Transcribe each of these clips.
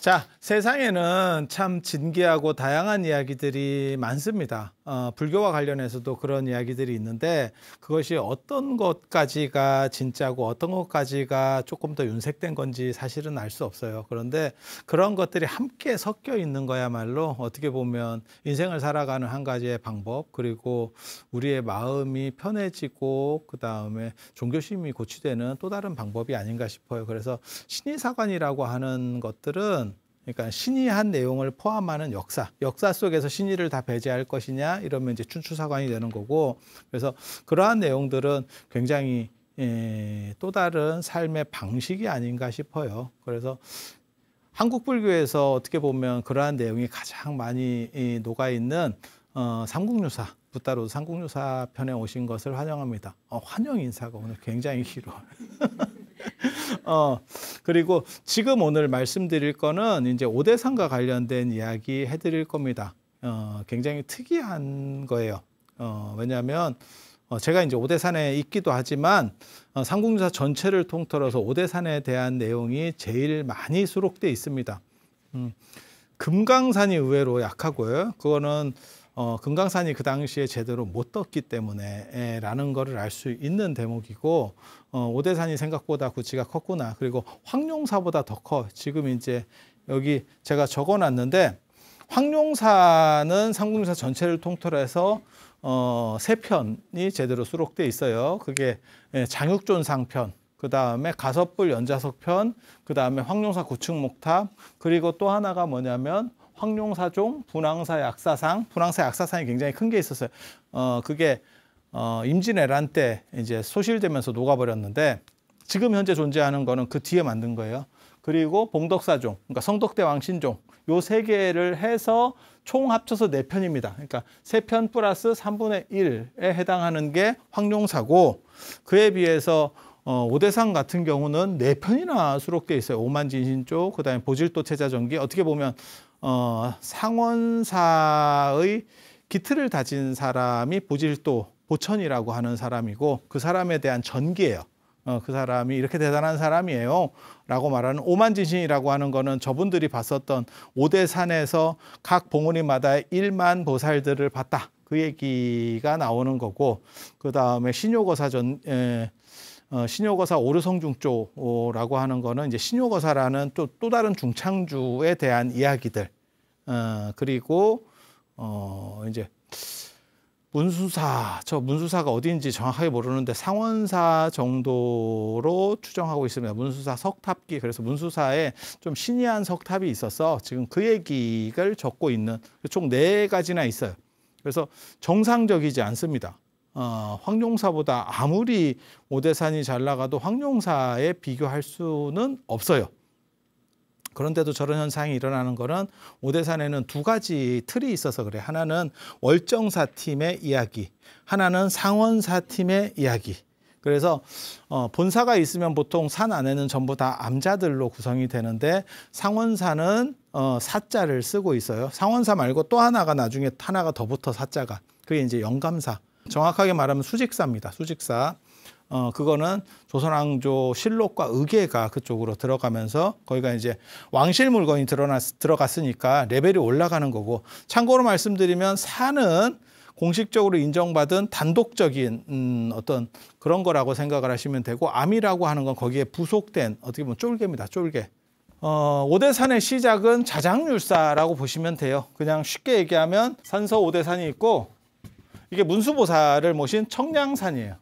Chao. 세상에는 참 진기하고 다양한 이야기들이 많습니다. 어, 불교와 관련해서도 그런 이야기들이 있는데 그것이 어떤 것까지가 진짜고 어떤 것까지가 조금 더 윤색된 건지 사실은 알 수 없어요. 그런데 그런 것들이 함께 섞여 있는 거야말로 어떻게 보면 인생을 살아가는 한 가지의 방법 그리고 우리의 마음이 편해지고 그 다음에 종교심이 고치되는 또 다른 방법이 아닌가 싶어요. 그래서 신의사관이라고 하는 것들은 그러니까 신의한 내용을 포함하는 역사, 역사 속에서 신의를 다 배제할 것이냐 이러면 이제 춘추사관이 되는 거고 그래서 그러한 내용들은 굉장히 에, 예, 또 다른 삶의 방식이 아닌가 싶어요. 그래서 한국 불교에서 어떻게 보면 그러한 내용이 가장 많이 이, 녹아 있는 어, 삼국유사 붓따로 삼국유사 편에 오신 것을 환영합니다. 어, 환영 인사가 오늘 굉장히 길어. 어, 그리고 지금 오늘 말씀드릴 거는 이제 오대산과 관련된 이야기 해드릴 겁니다. 어, 굉장히 특이한 거예요. 어, 왜냐하면 어, 제가 이제 오대산에 있기도 하지만 어, 상공사 전체를 통틀어서 오대산에 대한 내용이 제일 많이 수록돼 있습니다. 음, 금강산이 의외로 약하고요. 그거는 어, 금강산이 그 당시에 제대로 못 떴기 때문에라는 거를 알 수 있는 대목이고 어, 오대산이 생각보다 구치가 컸구나. 그리고 황룡사보다 더 커. 지금 이제 여기 제가 적어놨는데 황룡사는 상궁사 전체를 통틀어서 어, 세 편이 제대로 수록돼 있어요. 그게 예, 장육존상 편, 그 다음에 가섭불 연자석 편, 그 다음에 황룡사 구축목탑, 그리고 또 하나가 뭐냐면 황룡사종, 분황사 약사상, 분황사 약사상이 굉장히 큰 게 있었어요. 어, 그게 어, 임진왜란 때 이제 소실되면서 녹아버렸는데 지금 현재 존재하는 거는 그 뒤에 만든 거예요. 그리고 봉덕사종, 그러니까 성덕대 왕신종 요 세 개를 해서 총 합쳐서 네 편입니다. 그러니까 세 편 플러스 삼분의일에 해당하는 게 황룡사고 그에 비해서 어, 오대상 같은 경우는 네 편이나 수록돼 있어요. 오만진신조, 그다음에 보질도 체자전기 어떻게 보면 어, 상원사의 기틀을 다진 사람이 보질도 보천이라고 하는 사람이고 그 사람에 대한 전기예요. 어, 그 사람이 이렇게 대단한 사람이에요. 라고 말하는 오만지신이라고 하는 거는 저분들이 봤었던 오대산에서 각 봉우리마다 1만 보살들을 봤다. 그 얘기가 나오는 거고, 그 다음에 신요거사 전, 에, 어, 신요거사 오르성중조라고 하는 거는 이제 신요거사라는 또, 또 다른 중창주에 대한 이야기들. 어, 그리고, 어, 이제 문수사, 저 문수사가 어디인지 정확하게 모르는데 상원사 정도로 추정하고 있습니다. 문수사 석탑기. 그래서 문수사에 좀 신이한 석탑이 있어서 지금 그 얘기를 적고 있는 총 네 가지나 있어요. 그래서 정상적이지 않습니다. 어, 황룡사보다 아무리 오대산이 잘 나가도 황룡사에 비교할 수는 없어요. 그런데도 저런 현상이 일어나는 거는 오대산에는 두 가지 틀이 있어서 그래. 하나는 월정사 팀의 이야기, 하나는 상원사 팀의 이야기. 그래서 어, 본사가 있으면 보통 산 안에는 전부 다 암자들로 구성이 되는데 상원사는 어, 사자를 쓰고 있어요. 상원사 말고 또 하나가 나중에 하나가 더 붙어 사자가 그게 이제 영감사. 정확하게 말하면 수직사입니다. 수직사. 어, 그거는 조선왕조 실록과 의궤가 그쪽으로 들어가면서 거기가 이제 왕실 물건이 드러났, 들어갔으니까 레벨이 올라가는 거고 참고로 말씀드리면 산은 공식적으로 인정받은 단독적인 음, 어떤 그런 거라고 생각을 하시면 되고 암이라고 하는 건 거기에 부속된 어떻게 보면 쫄개입니다. 쫄개. 어, 오대산의 시작은 자장률사라고 보시면 돼요. 그냥 쉽게 얘기하면 산서 오대산이 있고 이게 문수보사를 모신 청량산이에요.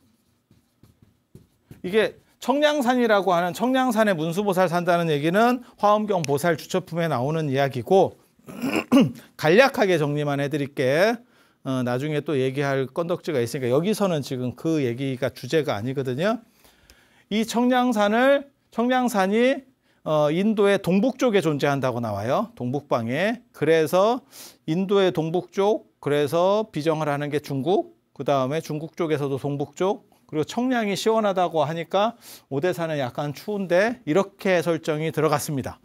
이게 청량산이라고 하는 청량산의 문수보살 산다는 얘기는 화엄경 보살 주처품에 나오는 이야기고 간략하게 정리만 해드릴게. 어, 나중에 또 얘기할 건덕지가 있으니까 여기서는 지금 그 얘기가 주제가 아니거든요. 이 청량산을 청량산이 어, 인도의 동북쪽에 존재한다고 나와요. 동북방에. 그래서 인도의 동북쪽, 그래서 비정을 하는 게 중국, 그 다음에 중국 쪽에서도 동북쪽, 그리고 청량이 시원하다고 하니까 오대산은 약간 추운데 이렇게 설정이 들어갔습니다.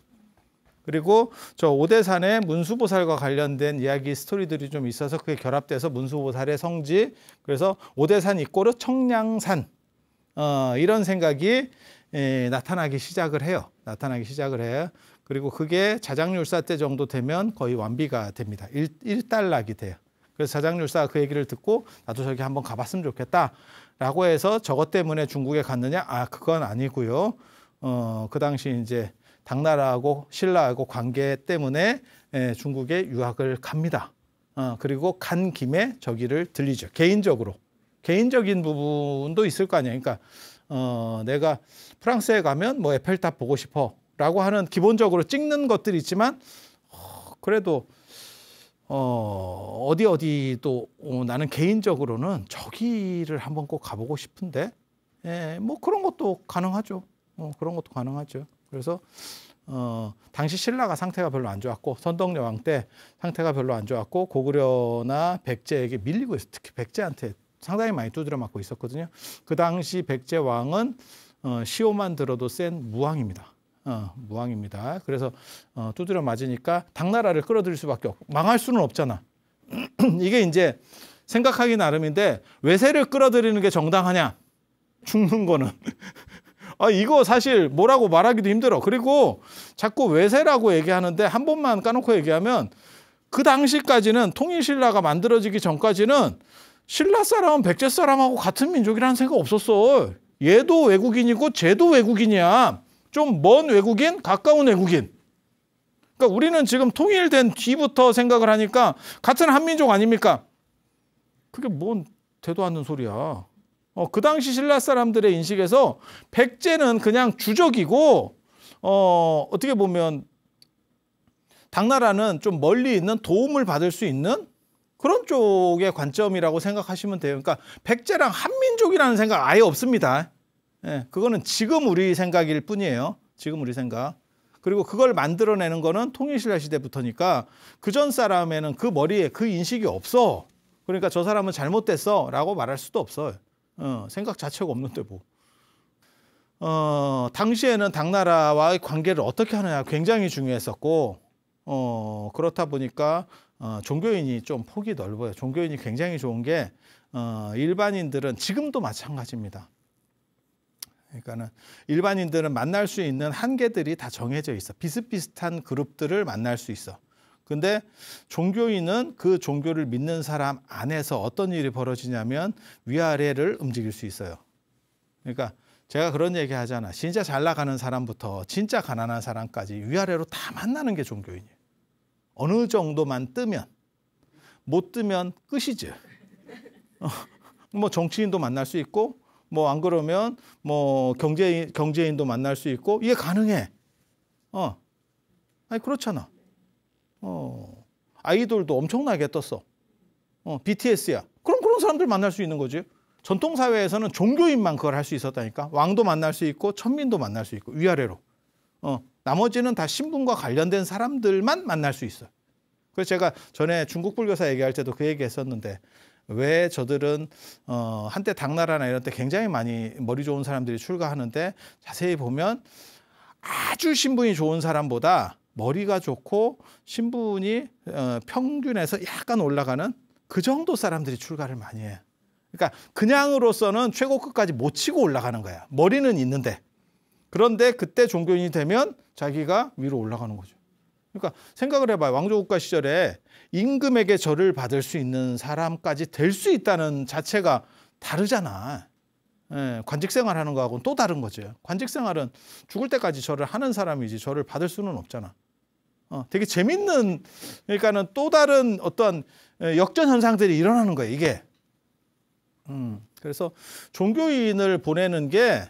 그리고 저 오대산의 문수보살과 관련된 이야기 스토리들이 좀 있어서 그게 결합돼서 문수보살의 성지 그래서 오대산 이꼬르 청량산 어, 이런 생각이 에, 예, 나타나기 시작을 해요. 나타나기 시작을 해요. 그리고 그게 자작률사때 정도 되면 거의 완비가 됩니다. 일, 일단락이 돼요. 그래서 자작률사가그 얘기를 듣고 나도 저기 한번 가봤으면 좋겠다 라고 해서 저것 때문에 중국에 갔느냐? 아, 그건 아니고요. 어, 그 당시 이제 당나라하고 신라하고 관계 때문에 예, 중국에 유학을 갑니다. 어, 그리고 간 김에 저기를 들리죠. 개인적으로. 개인적인 부분도 있을 거 아니에요. 그러니까 어, 내가 프랑스에 가면 뭐 에펠탑 보고 싶어 라고 하는 기본적으로 찍는 것들이 있지만 어, 그래도 어, 어디 어디 또 어, 나는 개인적으로는 저기를 한번 꼭 가보고 싶은데 예, 뭐 그런 것도 가능하죠. 어, 그런 것도 가능하죠. 그래서 어, 당시 신라가 상태가 별로 안 좋았고 선덕여왕 때 상태가 별로 안 좋았고 고구려나 백제에게 밀리고 있어 특히 백제한테 상당히 많이 두드려 맞고 있었거든요. 그 당시 백제 왕은 어, 시호만 들어도 센 무왕입니다. 어, 무항입니다. 그래서 어, 두드려 맞으니까 당나라를 끌어들일 수밖에 없고 망할 수는 없잖아. 이게 이제 생각하기 나름인데 외세를 끌어들이는 게 정당하냐? 죽는 거는. 아, 이거 사실 뭐라고 말하기도 힘들어. 그리고 자꾸 외세라고 얘기하는데 한 번만 까놓고 얘기하면 그 당시까지는 통일신라가 만들어지기 전까지는 신라 사람은 백제 사람하고 같은 민족이라는 생각 없었어. 얘도 외국인이고 쟤도 외국인이야. 좀먼 외국인, 가까운 외국인. 그러니까 우리는 지금 통일된 뒤부터 생각을 하니까 같은 한민족 아닙니까? 그게 뭔 되도 않는 소리야. 어, 그 당시 신라 사람들의 인식에서 백제는 그냥 주적이고 어, 어떻게 보면 당나라는 좀 멀리 있는 도움을 받을 수 있는 그런 쪽의 관점이라고 생각하시면 돼요. 그러니까 백제랑 한민족이라는 생각 아예 없습니다. 예, 그거는 지금 우리 생각일 뿐이에요. 지금 우리 생각. 그리고 그걸 만들어내는 거는 통일신라 시대부터니까 그전 사람에는 그 머리에 그 인식이 없어. 그러니까 저 사람은 잘못됐어 라고 말할 수도 없어요. 어, 생각 자체가 없는데 뭐. 어, 당시에는 당나라와의 관계를 어떻게 하느냐 굉장히 중요했었고, 어, 그렇다 보니까 어, 종교인이 좀 폭이 넓어요. 종교인이 굉장히 좋은 게 어, 일반인들은 지금도 마찬가지입니다. 그러니까는 일반인들은 만날 수 있는 한계들이 다 정해져 있어. 비슷비슷한 그룹들을 만날 수 있어. 근데 종교인은 그 종교를 믿는 사람 안에서 어떤 일이 벌어지냐면 위아래를 움직일 수 있어요. 그러니까 제가 그런 얘기 하잖아. 진짜 잘 나가는 사람부터 진짜 가난한 사람까지 위아래로 다 만나는 게 종교인이에요. 어느 정도만 뜨면 못 뜨면 끝이죠 어, 뭐 정치인도 만날 수 있고 뭐안 그러면 뭐 경제인 경제인도 만날 수 있고 이게 가능해. 어. 아니 그렇잖아. 어. 아이돌도 엄청나게 떴어. 어, BTS야. 그럼 그런 사람들 만날 수 있는 거지. 전통 사회에서는 종교인만 그걸 할 수 있었다니까. 왕도 만날 수 있고 천민도 만날 수 있고 위아래로. 어. 나머지는 다 신분과 관련된 사람들만 만날 수 있어. 그래서 제가 전에 중국 불교사 얘기할 때도 그 얘기 했었는데 왜 저들은 어 한때 당나라나 이런 때 굉장히 많이 머리 좋은 사람들이 출가하는데 자세히 보면 아주 신분이 좋은 사람보다 머리가 좋고 신분이 어 평균에서 약간 올라가는 그 정도 사람들이 출가를 많이 해. 그러니까 그냥으로서는 최고 급까지못 치고 올라가는 거야. 머리는 있는데. 그런데 그때 종교인이 되면 자기가 위로 올라가는 거죠. 그러니까 생각을 해봐요. 왕조국가 시절에 임금에게 절을 받을 수 있는 사람까지 될 수 있다는 자체가 다르잖아. 예, 관직 생활하는 거하고는 또 다른 거죠. 관직 생활은 죽을 때까지 절을 하는 사람이지 절을 받을 수는 없잖아. 어, 되게 재밌는 그러니까는 또 다른 어떤 예, 역전 현상들이 일어나는 거예요. 이게. 음, 그래서 종교인을 보내는 게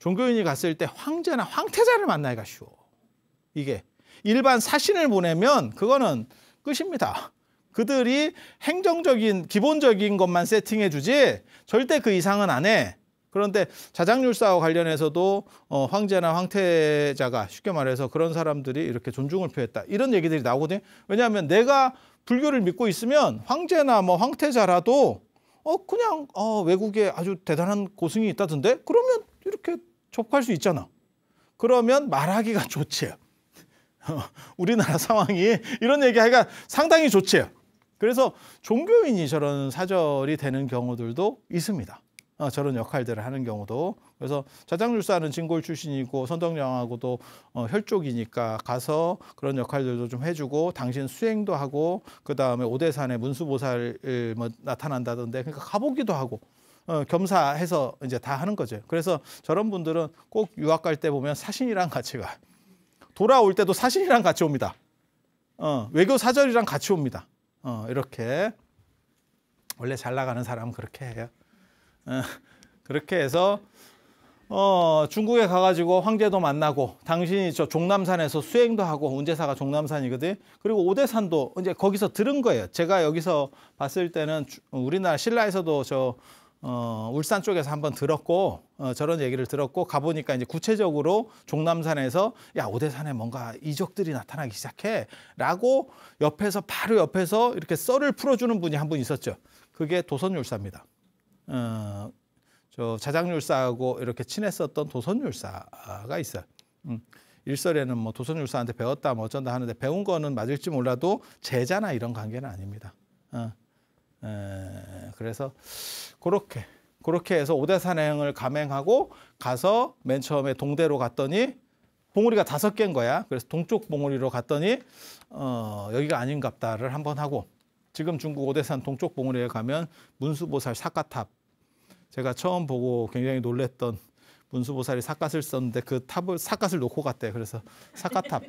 종교인이 갔을 때 황제나 황태자를 만나기가 쉬워. 이게 일반 사신을 보내면 그거는 끝입니다. 그들이 행정적인 기본적인 것만 세팅해 주지 절대 그 이상은 안 해. 그런데 자장률사와 관련해서도 어, 황제나 황태자가 쉽게 말해서 그런 사람들이 이렇게 존중을 표했다. 이런 얘기들이 나오거든요. 왜냐하면 내가 불교를 믿고 있으면 황제나 뭐 황태자라도 어 그냥 어 외국에 아주 대단한 고승이 있다던데 그러면 이렇게 접할 수 있잖아. 그러면 말하기가 좋지. 우리나라 상황이 이런 얘기하기가 상당히 좋지요. 그래서 종교인이 저런 사절이 되는 경우들도 있습니다. 어, 저런 역할들을 하는 경우도 그래서 자장률사는 진골 출신이고 선덕여왕하고도 어, 혈족이니까 가서 그런 역할들도 좀 해주고 당신 수행도 하고 그 다음에 오대산에 문수보살 뭐 나타난다던데 그러니까 가보기도 하고 어, 겸사해서 이제 다 하는 거죠. 그래서 저런 분들은 꼭 유학 갈 때 보면 사신이랑 같이 가. 돌아올 때도 사진이랑 같이 옵니다. 어, 외교 사절이랑 같이 옵니다. 어, 이렇게 원래 잘 나가는 사람은 그렇게 해요. 어, 그렇게 해서 어, 중국에 가가지고 황제도 만나고 당신이 저 종남산에서 수행도 하고 운제사가 종남산이거든. 그리고 오대산도 이제 거기서 들은 거예요. 제가 여기서 봤을 때는 우리나라 신라에서도 저 어, 울산 쪽에서 한번 들었고 어, 저런 얘기를 들었고 가보니까 이제 구체적으로 종남산에서 야 오대산에 뭔가 이적들이 나타나기 시작해라고 옆에서 바로 옆에서 이렇게 썰을 풀어주는 분이 한 분 있었죠. 그게 도선율사입니다. 어, 저 자장율사하고 이렇게 친했었던 도선율사가 있어요. 음. 일설에는 뭐 도선율사한테 배웠다 뭐 어쩐다 하는데 배운 거는 맞을지 몰라도 제자나 이런 관계는 아닙니다. 어, 에, 그래서 그렇게 그렇게 해서 오대 산행을 감행하고 가서 맨 처음에 동대로 갔더니 봉우리가 다섯 개인 거야. 그래서 동쪽 봉우리로 갔더니 어, 여기가 아닌갑다를 한번 하고 지금 중국 오대산 동쪽 봉우리에 가면 문수보살 사과탑 제가 처음 보고 굉장히 놀랬던 문수보살이 사갓을 썼는데 그 탑을 사갓을 놓고 갔대. 그래서 사갓탑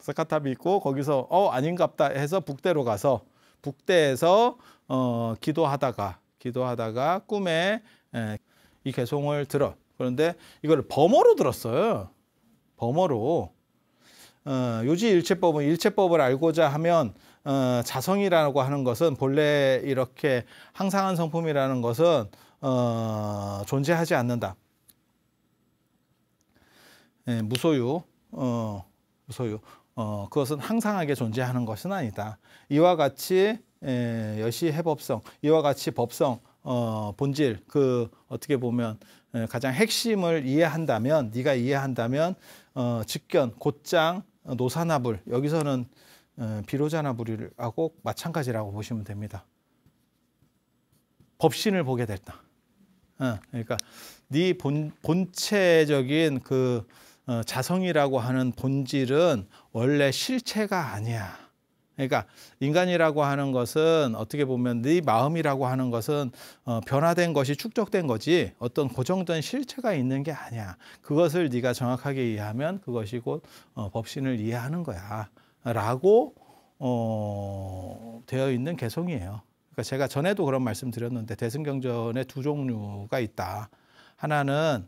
사갓탑이 있고 거기서 어 아닌갑다 해서 북대로 가서 북대에서 어, 기도하다가 기도하다가 꿈에 에, 예, 이 개송을 들어. 그런데 이걸 범어로 들었어요. 범어로. 어, 요지 일체법은 일체법을 알고자 하면 어, 자성이라고 하는 것은 본래 이렇게 항상한 성품이라는 것은 어, 존재하지 않는다. 예, 무소유, 어, 무소유. 어, 그것은 항상하게 존재하는 것은 아니다. 이와 같이 에, 예, 여시 해법성, 이와 같이 법성, 어, 본질, 그 어떻게 보면 에, 예, 가장 핵심을 이해한다면, 네가 이해한다면 어, 직견, 곧장, 어, 노사나불 여기서는 에, 어, 비로자나불이라고 마찬가지라고 보시면 됩니다. 법신을 보게 됐다. 어, 그러니까 네 본, 본체적인 그 어, 자성이라고 하는 본질은 원래 실체가 아니야. 그러니까 인간이라고 하는 것은 어떻게 보면 네 마음이라고 하는 것은 어, 변화된 것이 축적된 거지 어떤 고정된 실체가 있는 게 아니야. 그것을 네가 정확하게 이해하면 그것이 곧 어, 법신을 이해하는 거야. 라고 어, 되어 있는 개성이에요. 그러니까 제가 전에도 그런 말씀 드렸는데 대승경전에 두 종류가 있다. 하나는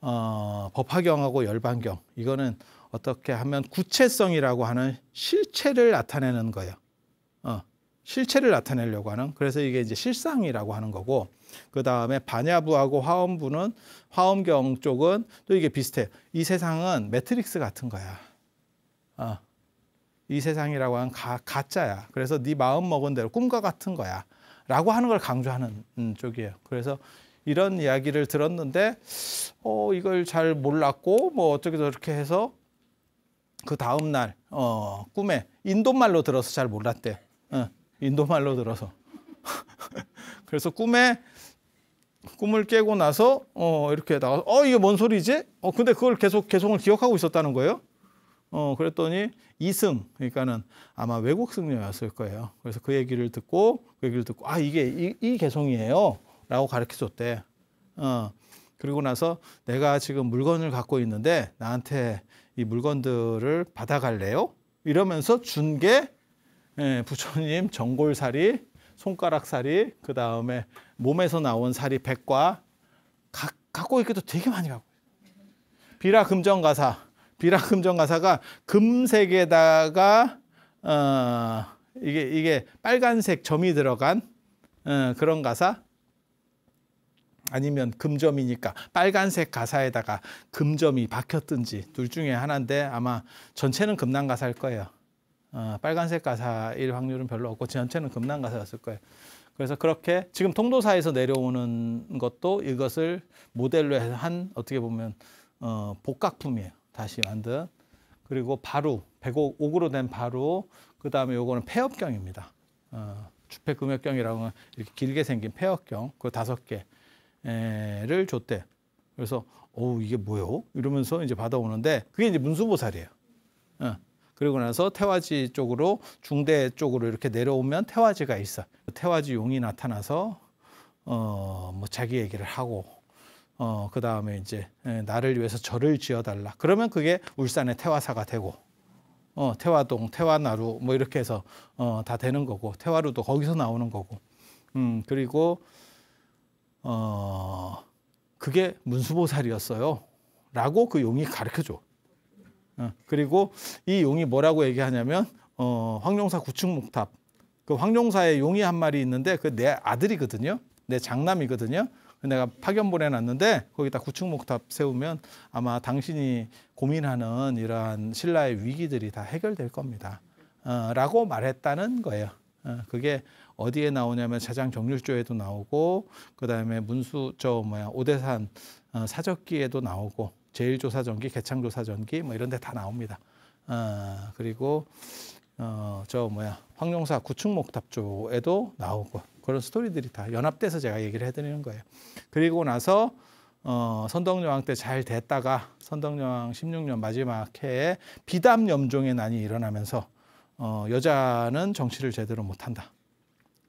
어, 법화경하고 열반경 이거는 어떻게 하면 구체성이라고 하는 실체를 나타내는 거예요. 어, 실체를 나타내려고 하는 그래서 이게 이제 실상이라고 하는 거고 그 다음에 반야부하고 화엄부는 화엄경 쪽은 또 이게 비슷해. 이 세상은 매트릭스 같은 거야. 어, 이 세상이라고 하는 가, 가짜야. 그래서 네 마음 먹은 대로 꿈과 같은 거야. 라고 하는 걸 강조하는 음, 쪽이에요. 그래서 이런 이야기를 들었는데 어 이걸 잘 몰랐고 뭐 어떻게 저렇게 해서 그 다음 날 어, 꿈에 인도말로 들어서 잘 몰랐대. 어, 인도말로 들어서. 그래서 꿈에 꿈을 깨고 나서 어 이렇게 나와서어 이게 뭔 소리지? 어 근데 그걸 계속 계속을 기억하고 있었다는 거예요. 어 그랬더니 이승 그러니까는 아마 외국 승려였을 거예요. 그래서 그 얘기를 듣고 그 얘기를 듣고 아 이게 이, 이개성이에요 라고 가르쳐 줬대. 어. 그리고 나서 내가 지금 물건을 갖고 있는데 나한테 이 물건들을 받아갈래요? 이러면서 준게 예, 부처님 정골살이, 손가락살이, 그 다음에 몸에서 나온 살이 백과 가, 갖고 있기도 되게 많이 갖고 요 비라 금정가사, 비라 금정가사가 금색에다가 어, 이게 이게 빨간색 점이 들어간 어, 그런 가사 아니면 금점이니까 빨간색 가사에다가 금점이 박혔든지 둘 중에 하나인데 아마 전체는 금난 가사일 거예요. 어, 빨간색 가사일 확률은 별로 없고 전체는 금난 가사였을 거예요. 그래서 그렇게 지금 통도사에서 내려오는 것도 이것을 모델로 해서 한 어떻게 보면 어, 복각품이에요. 다시 만든 그리고 바로 105옥으로 된바로그 다음에 요거는 폐업경입니다. 어, 주택금액경이라고 이렇게 길게 생긴 폐업경 그 다섯 개 에를 줬대. 그래서 오 이게 뭐요? 이러면서 이제 받아오는데 그게 이제 문수보살이에요. 어. 그리고 나서 태화지 쪽으로 중대 쪽으로 이렇게 내려오면 태화지가 있어. 태화지 용이 나타나서 어뭐 자기 얘기를 하고 어그 다음에 이제 예, 나를 위해서 절을 지어달라. 그러면 그게 울산의 태화사가 되고 어 태화동, 태화나루 뭐 이렇게 해서 어다 되는 거고 태화루도 거기서 나오는 거고. 음 그리고 어, 그게 문수보살이었어요. 라고 그 용이 가르쳐 줘. 어, 그리고 이 용이 뭐라고 얘기하냐면 어, 황룡사 구축목탑. 그 황룡사에 용이 한 마리 있는데 그 내 아들이거든요. 내 장남이거든요. 내가 파견 보내놨는데 거기다 구축목탑 세우면 아마 당신이 고민하는 이러한 신라의 위기들이 다 해결될 겁니다. 어, 라고 말했다는 거예요. 어, 그게 어디에 나오냐면 자장 정률조에도 나오고 그다음에 문수 저 뭐야 오대산 어, 사적기에도 나오고 제일조사전기, 개창조사전기 뭐 이런 데 다 나옵니다. 어, 그리고 어, 저 뭐야 황룡사 구축목탑조에도 나오고 그런 스토리들이 다 연합돼서 제가 얘기를 해드리는 거예요. 그리고 나서 어, 선덕여왕 때 잘 됐다가 선덕여왕 16년 마지막 해에 비담 염종의 난이 일어나면서 어, 여자는 정치를 제대로 못한다.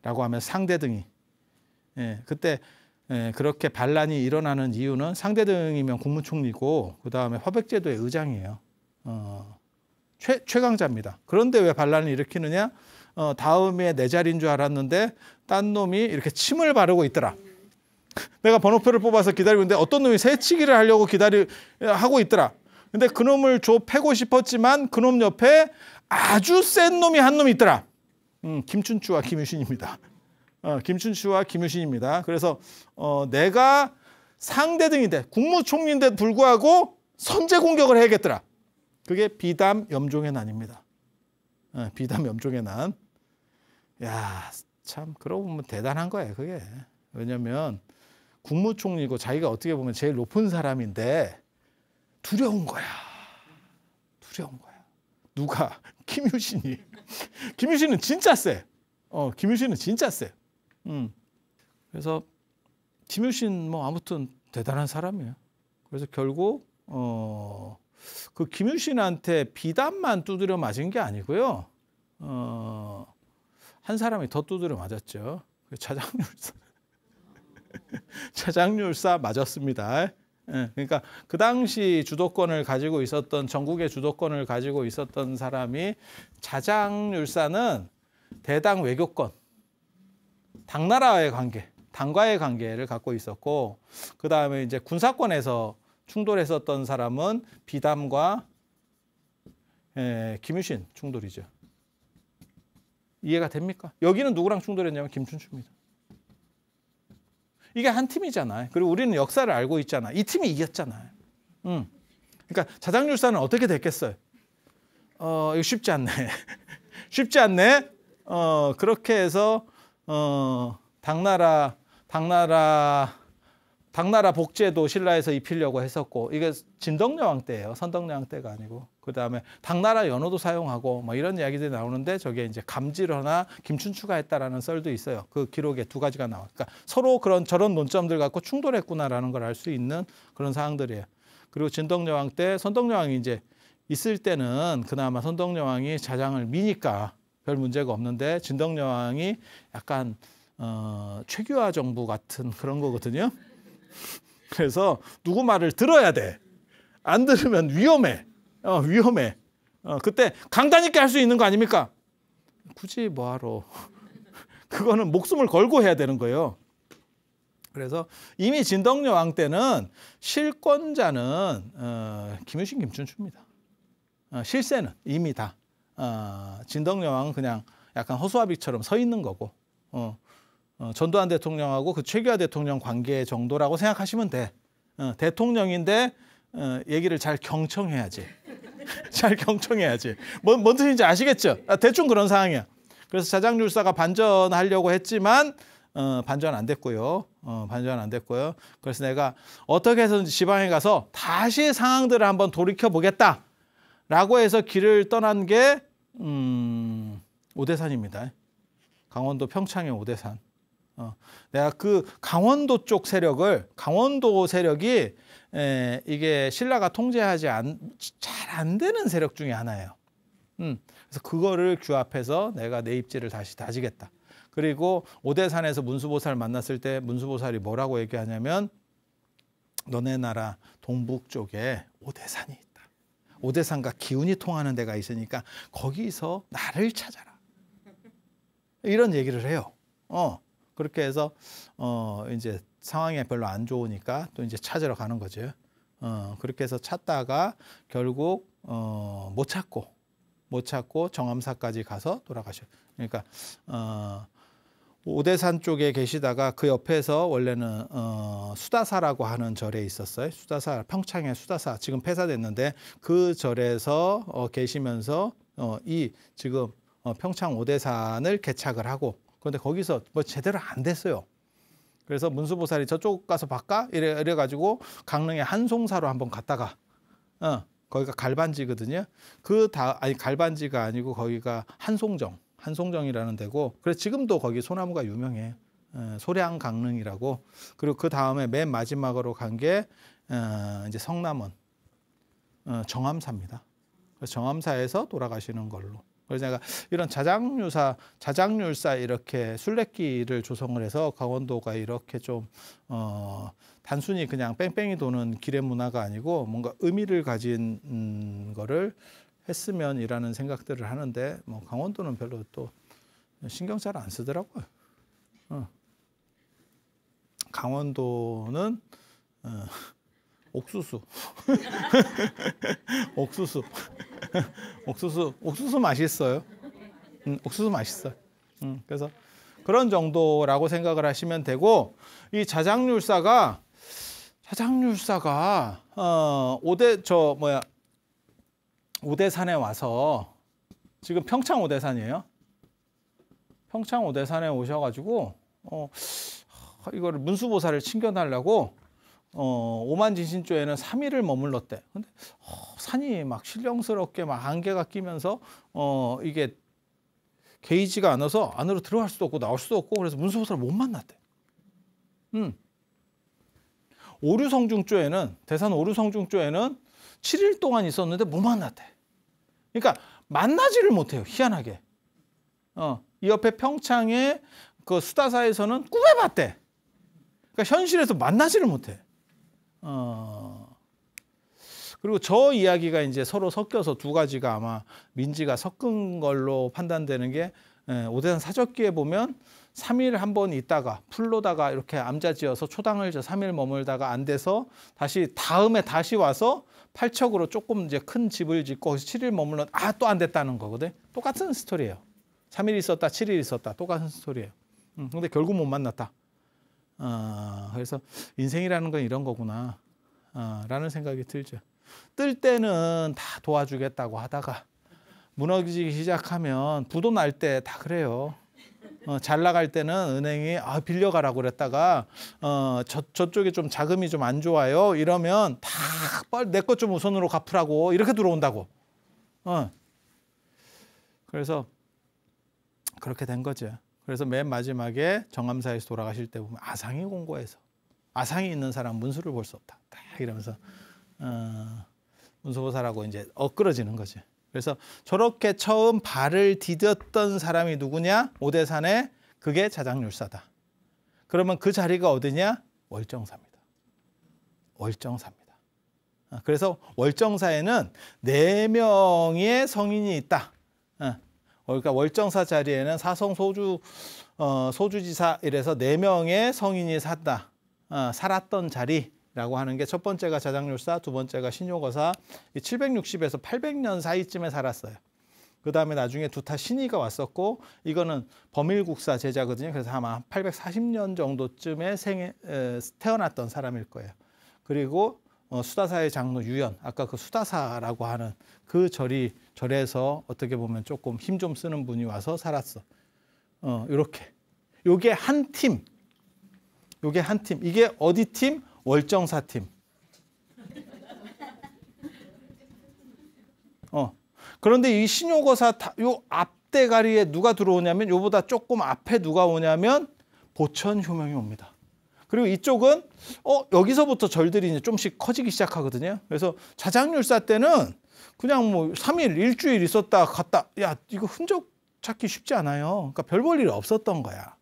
라고 하면 상대 등이 예, 그때 예, 그렇게 반란이 일어나는 이유는 상대 등이면 국무총리고 그 다음에 화백제도의 의장이에요. 어, 최, 최강자입니다. 그런데 왜 반란을 일으키느냐? 어, 다음에 내 자리인 줄 알았는데 딴 놈이 이렇게 침을 바르고 있더라. 내가 번호표를 뽑아서 기다리고 있는데 어떤 놈이 새치기를 하려고 기다리 하고 있더라. 근데 그놈을 좁 패고 싶었지만 그 놈 옆에 아주 센 놈이 한 놈이 있더라. 음, 김춘추와 김유신입니다. 어, 김춘추와 김유신입니다. 그래서 어, 내가 상대 등인데 국무총리인데 불구하고 선제 공격을 해야겠더라. 그게 비담 염종의 난입니다. 어, 비담 염종의 난. 야, 참 그러고 보면 대단한 거예요, 그게. 왜냐면 국무총리고 자기가 어떻게 보면 제일 높은 사람인데 두려운 거야. 두려운 거야. 누가? 김유신이. 김유신은 진짜 쎄. 어, 김유신은 진짜 쎄. 음. 그래서 김유신 뭐 아무튼 대단한 사람이에요. 그래서 결국 어, 그 김유신한테 비단만 두드려 맞은 게 아니고요. 어, 한 사람이 더 두드려 맞았죠. 차장률사. 그 차장률사 맞았습니다. 예, 그러니까 그 당시 주도권을 가지고 있었던 전국의 주도권을 가지고 있었던 사람이 자장율사는 대당 외교권, 당나라와의 관계, 당과의 관계를 갖고 있었고 그 다음에 이제 군사권에서 충돌했었던 사람은 비담과 에, 예, 김유신 충돌이죠. 이해가 됩니까? 여기는 누구랑 충돌했냐면 김춘추입니다. 이게 한 팀이잖아요. 그리고 우리는 역사를 알고 있잖아. 이 팀이 이겼잖아요. 음. 그러니까 자장률사는 어떻게 됐겠어요? 어, 이거 쉽지 않네. 쉽지 않네. 어, 그렇게 해서 어, 당나라 당나라 당나라 복제도 신라에서 입히려고 했었고 이게 진덕여왕 때예요. 선덕여왕 때가 아니고 그다음에 당나라 연호도 사용하고 뭐 이런 이야기들이 나오는데 저게 이제 감질하나 김춘추가 했다라는 썰도 있어요. 그 기록에 두 가지가 나와. 그러니까 서로 그런 저런 논점들 갖고 충돌했구나라는 걸 알 수 있는 그런 사항들이에요. 그리고 진덕여왕 때 선덕여왕이 이제 있을 때는 그나마 선덕여왕이 자장을 미니까 별 문제가 없는데 진덕여왕이 약간 어, 최규하 정부 같은 그런 거거든요. 그래서 누구 말을 들어야 돼. 안 들으면 위험해. 어, 위험해. 어, 그때 강단 있게 할 수 있는 거 아닙니까? 굳이 뭐하러. 그거는 목숨을 걸고 해야 되는 거예요. 그래서 이미 진덕여왕 때는 실권자는 어, 김유신, 김춘추입니다. 어, 실세는 이미 다 어, 진덕여왕은 그냥 약간 허수아비처럼 서 있는 거고 어, 어, 전두환 대통령하고 그 최규하 대통령 관계 정도라고 생각하시면 돼. 어, 대통령인데 어, 얘기를 잘 경청해야지. 잘 경청해야지. 뭔, 뭔 뜻인지 아시겠죠? 아, 대충 그런 상황이야. 그래서 자장률사가 반전하려고 했지만 어, 반전 안 됐고요. 어, 반전 안 됐고요. 그래서 내가 어떻게 해서든지 지방에 가서 다시 상황들을 한번 돌이켜 보겠다. 라고 해서 길을 떠난 게 음, 오대산입니다. 강원도 평창의 오대산. 어, 내가 그 강원도 쪽 세력을 강원도 세력이 에, 이게 신라가 통제하지 안잘안 되는 세력 중에 하나예요. 음, 그래서 그거를 규합해서 내가 내 입지를 다시 다지겠다. 그리고 오대산에서 문수보살 만났을 때 문수보살이 뭐라고 얘기하냐면 너네 나라 동북 쪽에 오대산이 있다. 오대산과 기운이 통하는 데가 있으니까 거기서 나를 찾아라. 이런 얘기를 해요. 어. 그렇게 해서 어 이제 상황이 별로 안 좋으니까 또 이제 찾으러 가는 거죠. 어 그렇게 해서 찾다가 결국 어 못 찾고 못 찾고 정암사까지 가서 돌아가셔. 그러니까 어 오대산 쪽에 계시다가 그 옆에서 원래는 어, 수다사라고 하는 절에 있었어요. 수다사 평창의 수다사 지금 폐사됐는데 그 절에서 어, 계시면서 어, 이 지금 어, 평창 오대산을 개착을 하고 그런데 거기서 뭐 제대로 안 됐어요. 그래서 문수보살이 저쪽 가서 바까 이래, 이래 가지고 강릉에 한송사로 한번 갔다가 어, 거기가 갈반지거든요. 그 다 아니 갈반지가 아니고 거기가 한송정 한송정이라는 데고 그래서 지금도 거기 소나무가 유명해. 어, 소량 강릉이라고 그리고 그 다음에 맨 마지막으로 간 게 어, 이제 성남원 어, 정암사입니다. 그래서 정암사에서 돌아가시는 걸로. 그래서 내가 이런 자작률사, 자작률사 이렇게 순례길을 조성을 해서 강원도가 이렇게 좀, 어, 단순히 그냥 뺑뺑이 도는 길의 문화가 아니고 뭔가 의미를 가진, 음, 거를 했으면이라는 생각들을 하는데 뭐 강원도는 별로 또 신경 잘 안 쓰더라고요. 어. 강원도는, 어. 옥수수. 옥수수. 옥수수. 옥수수 맛있어요. 음, 옥수수 맛있어. 음, 그래서 그런 정도라고 생각을 하시면 되고 이자작률사가자작률사가 어, 오대 저 뭐야 오대산에 와서 지금 평창 오대산이에요. 평창 오대산에 오셔가지고 어, 이거를 문수보살을 챙겨달라고 어, 오만 진신조에는 3일을 머물렀대. 근데 어, 산이 막 신령스럽게 막 안개가 끼면서 어, 이게 게이지가 안 와서 안으로 들어갈 수도 없고 나올 수도 없고 그래서 문수보살 못 만났대. 음. 오류성중조에는 대산 오류성중조에는 7일 동안 있었는데 못 만났대. 그러니까 만나지를 못해요. 희한하게. 어, 이 옆에 평창에그 스타사에서는 꾸며봤대. 그러니까 현실에서 만나지를 못해. 어, 그리고 저 이야기가 이제 서로 섞여서 두 가지가 아마 민지가 섞은 걸로 판단되는 게 예, 오대산 사적기에 보면 3일 한 번 있다가 풀로다가 이렇게 암자지어서 초당을 저 3일 머물다가 안 돼서 다시 다음에 다시 와서 팔척으로 조금 이제 큰 집을 짓고 거 7일 머물러 아 또 안 됐다는 거거든 똑같은 스토리예요 3일 있었다 7일 있었다 똑같은 스토리예요 음, 근데 결국 못 만났다 어, 그래서 인생이라는 건 이런 거구나 어, 라는 생각이 들죠. 뜰 때는 다 도와주겠다고 하다가 무너지기 시작하면 부도 날 때 다 그래요. 어, 잘 나갈 때는 은행이 아, 빌려가라고 그랬다가 어, 저, 저쪽에 좀 자금이 좀 안 좋아요 이러면 다내것 빨리 좀 우선으로 갚으라고 이렇게 들어온다고 어. 그래서 그렇게 된 거죠 그래서 맨 마지막에 정암사에서 돌아가실 때 보면 아상이 공고해서 아상이 있는 사람 문수를 볼 수 없다. 딱 이러면서 어, 문수보사라고 이제 엇그러지는 거지. 그래서 저렇게 처음 발을 디뎠던 사람이 누구냐? 오대산에 그게 자장률사다. 그러면 그 자리가 어디냐? 월정사입니다. 월정사입니다. 어, 그래서 월정사에는 네 명의 성인이 있다. 어, 어, 그러니까 월정사 자리에는 사성 소주 어, 소주지사 이래서 네 명의 성인이 샀다 어, 살았던 자리라고 하는 게 첫 번째가 자장률사, 두 번째가 신용거사 이 760에서 800년 사이쯤에 살았어요. 그 다음에 나중에 두타 신의가 왔었고 이거는 범일국사 제자거든요. 그래서 아마 840년 정도쯤에 생에 에, 태어났던 사람일 거예요. 그리고 어, 수다사의 장로 유연, 아까 그 수다사라고 하는 그 절이 절에서 어떻게 보면 조금 힘 좀 쓰는 분이 와서 살았어. 어, 요렇게. 요게 한 팀. 요게 한 팀. 이게 어디 팀? 월정사 팀. 어. 그런데 이 신용거사 요 앞대가리에 누가 들어오냐면 요보다 조금 앞에 누가 오냐면 보천 효명이 옵니다. 그리고 이쪽은 어 여기서부터 절들이 이제 좀씩 커지기 시작하거든요. 그래서 자작률사 때는 그냥 뭐 3일, 일주일 있었다 갔다 야 이거 흔적 찾기 쉽지 않아요. 그러니까 별 볼 일이 없었던 거야.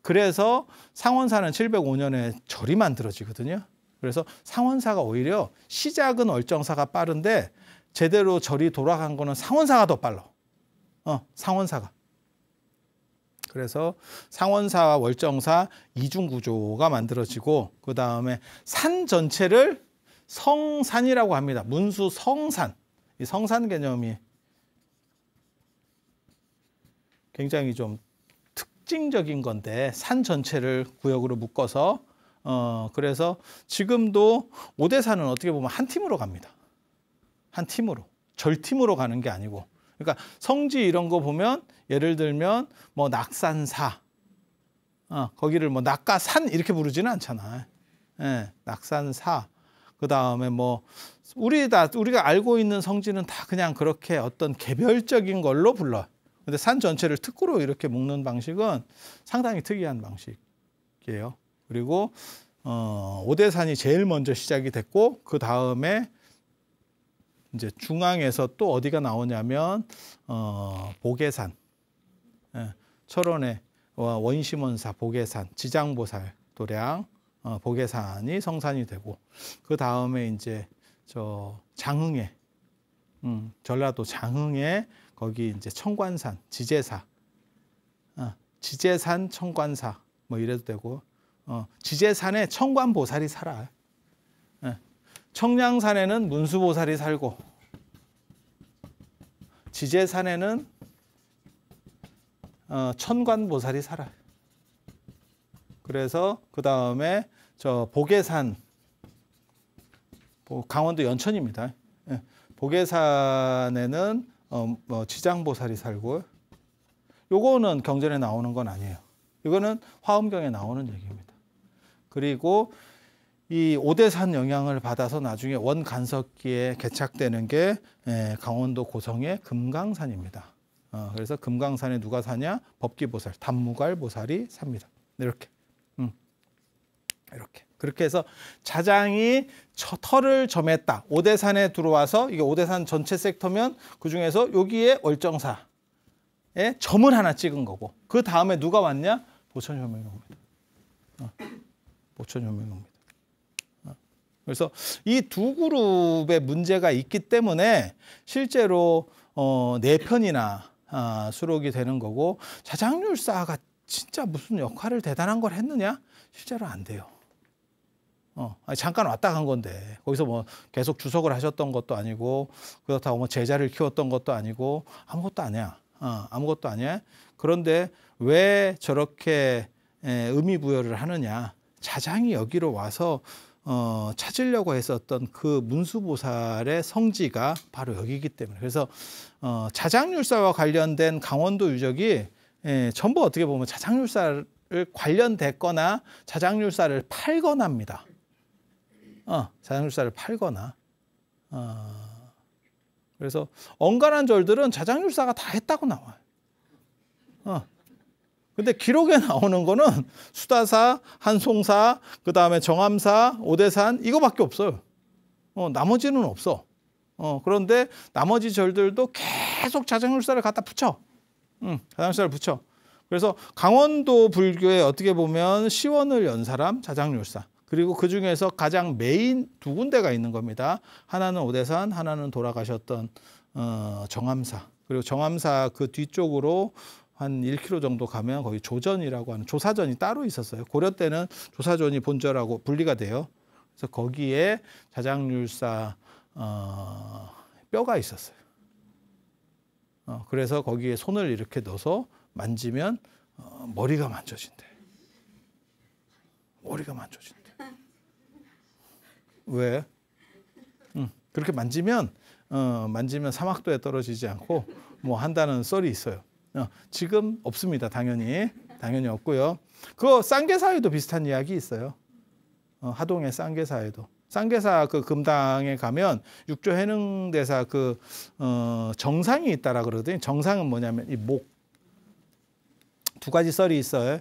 그래서 상원사는 705년에 절이 만들어지거든요. 그래서 상원사가 오히려 시작은 얼정사가 빠른데 제대로 절이 돌아간 거는 상원사가 더 빨라. 어, 상원사가. 그래서 상원사와 월정사 이중 구조가 만들어지고 그 다음에 산 전체를 성산이라고 합니다. 문수 성산. 이 성산 개념이 굉장히 좀 특징적인 건데 산 전체를 구역으로 묶어서 어 그래서 지금도 오대산은 어떻게 보면 한 팀으로 갑니다. 한 팀으로. 절팀으로 가는 게 아니고 그러니까 성지 이런 거 보면 예를 들면 뭐 낙산사 어, 거기를 뭐 낙가산 이렇게 부르지는 않잖아. 예, 낙산사. 그 다음에 뭐 우리 다 우리가 알고 있는 성지는 다 그냥 그렇게 어떤 개별적인 걸로 불러. 근데 산 전체를 특구로 이렇게 묶는 방식은 상당히 특이한 방식이에요. 그리고 어, 오대산이 제일 먼저 시작이 됐고 그 다음에 이제 중앙에서 또 어디가 나오냐면 어, 보계산, 예, 철원의 원심원사 보계산, 지장보살 도량 어, 보계산이 성산이 되고 그 다음에 이제 저 장흥에 음, 전라도 장흥에 거기 이제 청관산, 지제사, 어, 지제산 청관사 뭐 이래도 되고 어, 지제산에 청관보살이 살아. 요 청량산에는 문수보살이 살고 지제산에는 어, 천관보살이 살아요. 그래서 그 다음에 저 보계산 뭐 강원도 연천입니다. 보계산에는 예. 어, 뭐 지장보살이 살고 요거는 경전에 나오는 건 아니에요. 이거는 화엄경에 나오는 얘기입니다. 그리고 이 오대산 영향을 받아서 나중에 원간석기에 개착되는 게 예, 강원도 고성의 금강산입니다. 어, 그래서 금강산에 누가 사냐? 법기보살, 단무갈보살이 삽니다. 네, 이렇게. 음. 이렇게. 그렇게 해서 자장이 털을 점했다. 오대산에 들어와서 이게 오대산 전체 섹터면 그중에서 여기에 월정사에 점을 하나 찍은 거고 그 다음에 누가 왔냐? 보천효명이 니다 어. 보천효명이 니다 그래서 이 두 그룹의 문제가 있기 때문에 실제로 어, 네 편이나 아, 수록이 되는 거고 자장률사가 진짜 무슨 역할을 대단한 걸 했느냐? 실제로 안 돼요. 어, 잠깐 왔다 간 건데 거기서 뭐 계속 주석을 하셨던 것도 아니고 그렇다고 뭐 제자를 키웠던 것도 아니고 아무것도 아니야. 어, 아무것도 아니야. 그런데 왜 저렇게 의미 부여를 하느냐? 자장이 여기로 와서 어, 찾으려고 했었던 그 문수보살의 성지가 바로 여기기 때문에 그래서 어, 자장률사와 관련된 강원도 유적이 예, 전부 어떻게 보면 자장률사를 관련됐거나 자장률사를 팔거나입니다. 어, 자장율사를 팔거나. 어, 그래서 엉간한 절들은 자장률사가다 했다고 나와요. 어, 근데 기록에 나오는 거는 수다사, 한송사, 그 다음에 정암사, 오대산 이거밖에 없어요. 어, 나머지는 없어. 어, 그런데 나머지 절들도 계속 자장률사를 갖다 붙여. 응, 자장율사를 붙여. 그래서 강원도 불교에 어떻게 보면 시원을 연 사람 자장률사 그리고 그 중에서 가장 메인 두 군데가 있는 겁니다. 하나는 오대산, 하나는 돌아가셨던 어, 정암사. 그리고 정암사 그 뒤쪽으로 한 1km 정도 가면 거기 조전이라고 하는 조사전이 따로 있었어요. 고려 때는 조사전이 본절하고 분리가 돼요. 그래서 거기에 자장률사 어, 뼈가 있었어요. 어, 그래서 거기에 손을 이렇게 넣어서 만지면 어, 머리가 만져진대. 머리가 만져진대. 왜? 그렇게 만지면 어, 만지면 사막도에 떨어지지 않고 뭐 한다는 썰이 있어요. 어, 지금 없습니다. 당연히. 당연히 없고요. 그 쌍계사에도 비슷한 이야기 있어요. 어, 하동의 쌍계사에도. 쌍계사 그 금당에 가면 육조 해능대사 그 어, 정상이 있다라 그러더니 정상은 뭐냐면 이 목 두 가지 썰이 있어요.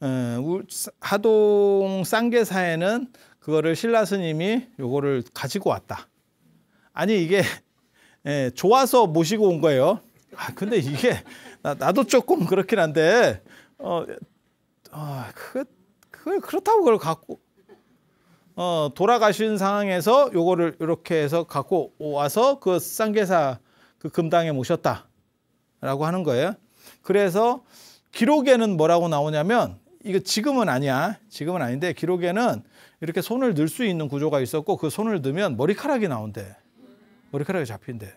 어, 하동 쌍계사에는 그거를 신라 스님이 요거를 가지고 왔다. 아니 이게 예, 좋아서 모시고 온 거예요. 아 근데 이게 나, 도 조금 그렇긴 한데 어, 어 그게 그렇다고 그걸 갖고 어 돌아가신 상황에서 요거를 이렇게 해서 갖고 와서 그 쌍계사 그 금당에 모셨다라고 하는 거예요. 그래서 기록에는 뭐라고 나오냐면 이거 지금은 아니야. 지금은 아닌데 기록에는 이렇게 손을 넣을 수 있는 구조가 있었고 그 손을 넣으면 머리카락이 나온대. 머리카락이 잡힌대.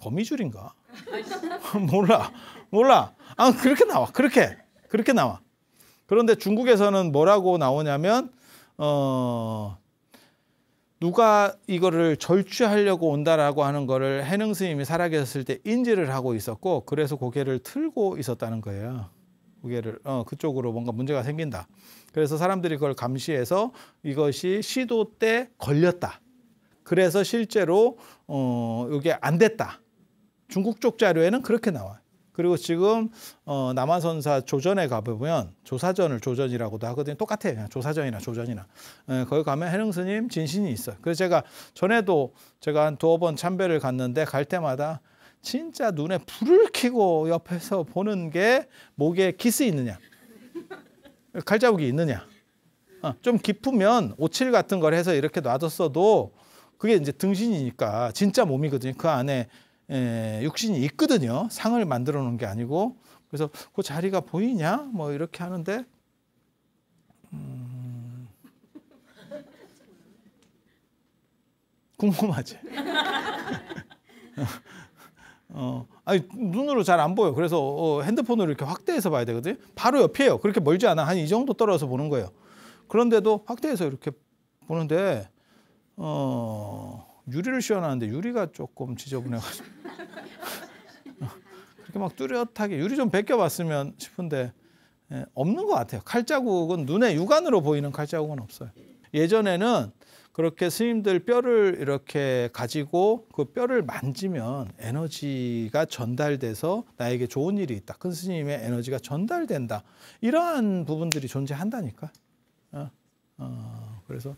거미줄인가? 몰라. 몰라. 아, 그렇게 나와. 그렇게. 그렇게 나와. 그런데 중국에서는 뭐라고 나오냐면 어 누가 이거를 절취하려고 온다라고 하는 거를 해능 스님이 살아계셨을 때 인지를 하고 있었고 그래서 고개를 틀고 있었다는 거예요. 고개를 어 그쪽으로 뭔가 문제가 생긴다. 그래서 사람들이 그걸 감시해서 이것이 시도 때 걸렸다. 그래서 실제로 어 이게 안 됐다. 중국 쪽 자료에는 그렇게 나와요. 그리고 지금 어, 남한선사 조전에 가보면 조사전을 조전이라고도 하거든요. 똑같아요. 그냥 조사전이나 조전이나. 에, 예, 거기 가면 해릉 스님 진신이 있어요. 그래서 제가 전에도 제가 한 두어 번 참배를 갔는데 갈 때마다 진짜 눈에 불을 켜고 옆에서 보는 게 목에 키스 있느냐. 칼자국이 있느냐. 어, 좀 깊으면 오칠 같은 걸 해서 이렇게 놔뒀어도 그게 이제 등신이니까 진짜 몸이거든요. 그 안에 예, 육신이 있거든요. 상을 만들어 놓은 게 아니고 그래서 그 자리가 보이냐 뭐 이렇게 하는데 음. 궁금하지. 어, 아니 눈으로 잘 안 보여. 그래서 어, 핸드폰으로 이렇게 확대해서 봐야 되거든요. 바로 옆이에요. 그렇게 멀지 않아. 한 이 정도 떨어서 보는 거예요. 그런데도 확대해서 이렇게 보는데 어. 유리를 시원하는데 유리가 조금 지저분해가지고 그렇게 막 뚜렷하게 유리 좀 벗겨봤으면 싶은데 예, 없는 것 같아요. 칼자국은 눈에 육안으로 보이는 칼자국은 없어요. 예전에는 그렇게 스님들 뼈를 이렇게 가지고 그 뼈를 만지면 에너지가 전달돼서 나에게 좋은 일이 있다. 큰 스님의 에너지가 전달된다. 이러한 부분들이 존재한다니까. 어, 어. 그래서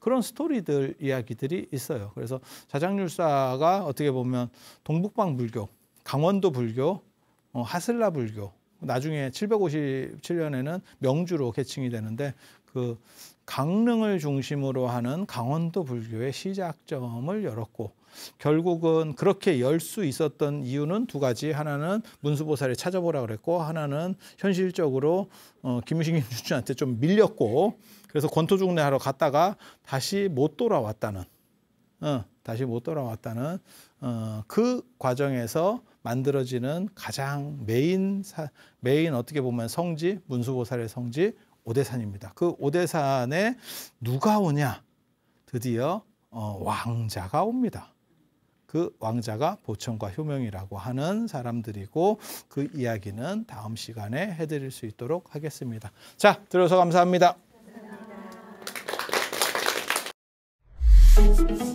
그런 스토리들 이야기들이 있어요. 그래서 자장률사가 어떻게 보면 동북방 불교, 강원도 불교, 어, 하슬라 불교, 나중에 757년에는 명주로 계층이 되는데 그 강릉을 중심으로 하는 강원도 불교의 시작점을 열었고 결국은 그렇게 열 수 있었던 이유는 두 가지. 하나는 문수보살이 찾아보라 그랬고 하나는 현실적으로 어, 김유신 김주춘한테 좀 밀렸고 그래서 권토중례하러 갔다가 다시 못 돌아왔다는 어, 다시 못 돌아왔다는 어, 그 과정에서 만들어지는 가장 메인 사, 메인 어떻게 보면 성지 문수보살의 성지 오대산입니다. 그 오대산에 누가 오냐? 드디어 어, 왕자가 옵니다. 그 왕자가 보천과 효명이라고 하는 사람들이고 그 이야기는 다음 시간에 해드릴 수 있도록 하겠습니다. 자, 들어서 감사합니다. 감사합니다.